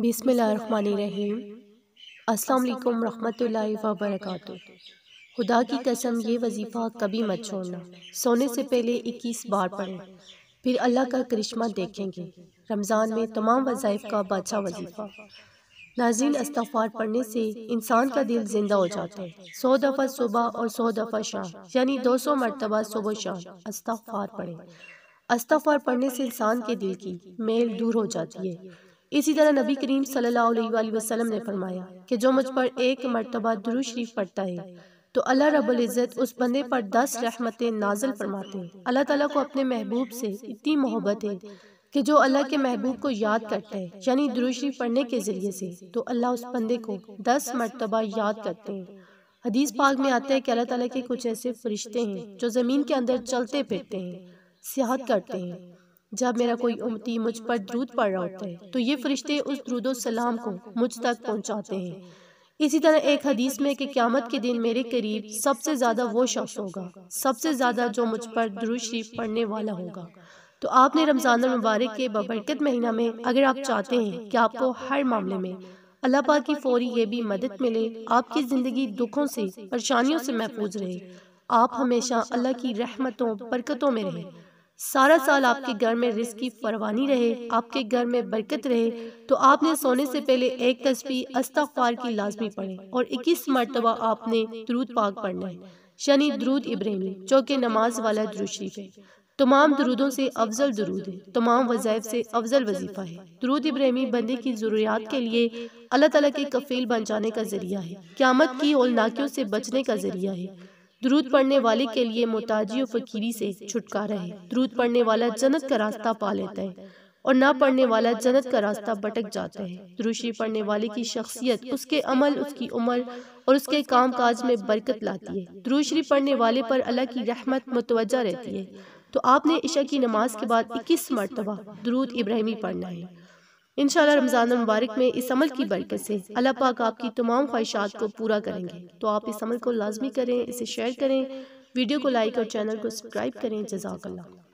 बिसमीम अल्लाम रहमतुल्लाहि व बरकातु खुदा की कसम ये वजीफ़ा कभी मत छोड़ना सोने से पहले 21 बार पढ़ें फिर अल्लाह का करिश्मा देखेंगे रमज़ान में तमाम वज़ाइफ का बादशाह वजीफ़ा नाजीन अस्तफ़ार पढ़ने से इंसान का दिल जिंदा हो जाता है सौ दफ़ा सुबह और सौ दफ़ा शाम यानी दो सौ मरतबा सुबह शाम अस्तफ़ार पढ़ें अस्तफ़ार पढ़ने से इंसान के दिल की मेल दूर हो जाती है इसी तरह नबी करीम सल्लल्लाहु अलैहि वसल्लम ने फरमाया कि जो मुझ पर एक मरतबा दुरू शरीफ पढ़ता है तो अल्लाह रब्बुल इज़्ज़त उस बंदे पर दस रहमतें नाजल फरमाते हैं अल्लाह ताला को अपने महबूब से इतनी मोहब्बत है कि जो अल्लाह के महबूब को याद करता है यानी शरीफ पढ़ने के ज़रिए से तो अल्लाह उस बंदे को दस मरतबा याद करते हैं हदीस पाक में आता है कि अल्लाह ताला के कुछ ऐसे फरिश्ते हैं जो ज़मीन के अंदर चलते फिरते हैं सियाहत करते हैं जब मेरा कोई उमती मुझ पर द्रूद पड़ रहा होता है तो ये फरिश्ते उस सलाम को मुझ तक पहुँचाते हैं इसी तरह एक हदीस में कि क्यामत के दिन मेरे करीब सबसे ज़्यादा वो शख्स होगा सबसे ज़्यादा जो मुझ पर दुरुद पढ़ने वाला होगा तो आपने रमज़ान मुबारक के बबरकत महीना में अगर आप चाहते हैं कि आपको हर मामले में अल्लाह पाक की फौरी ये भी मदद मिले आपकी ज़िंदगी दुखों से परेशानियों से महफूज रहे आप हमेशा अल्लाह की रहमतों बरकतों में रहें सारा साल आपके घर में रिस्क की फरवानी रहे आपके घर में बरकत रहे तो आपने सोने से पहले एक तस्वीर अस्तफार की लाजमी पढ़े और इक्कीस मरतबा आपने द्रूद पाक पढ़ना है शनि द्रूद इब्राहिम जो कि नमाज वाला द्रूद है तमाम दरूदों से अफजल दरूद है तमाम वज़ायफ से अफजल वजीफ़ा है दरूद इब्राहिमी बंदे की ज़रूरियात के लिए अल्लाह तला के कफील बन जाने का ज़रिया है क्यामत की ओलनाकियों से बचने का ज़रिया है द्रूद पढ़ने वाले के लिए मोताजी और फकीरी से छुटकारा है द्रूद पढ़ने वाला जन्नत का रास्ता पा लेता है और ना पढ़ने वाला जन्नत का रास्ता भटक जाता है दुरुशी पढ़ने वाले की शख्सियत उसके अमल उसकी उम्र और उसके काम काज में बरकत लाती है दुरुशरी पढ़ने वाले पर अल्लाह की रहमत मुतवजा रहती है तो आपने ईशा की नमाज के बाद इक्कीस मरतबा दरूद इब्राहिमी पढ़ना है इन रमज़ान मुबारक में इस अमल की बरकत से अल्लाह पाक आपकी तमाम ख्वाहिशात को पूरा करेंगे तो आप इस तो अमल को लाजमी करें इसे शेयर करें वीडियो को लाइक और चैनल को सब्सक्राइब करें जजाकल्ला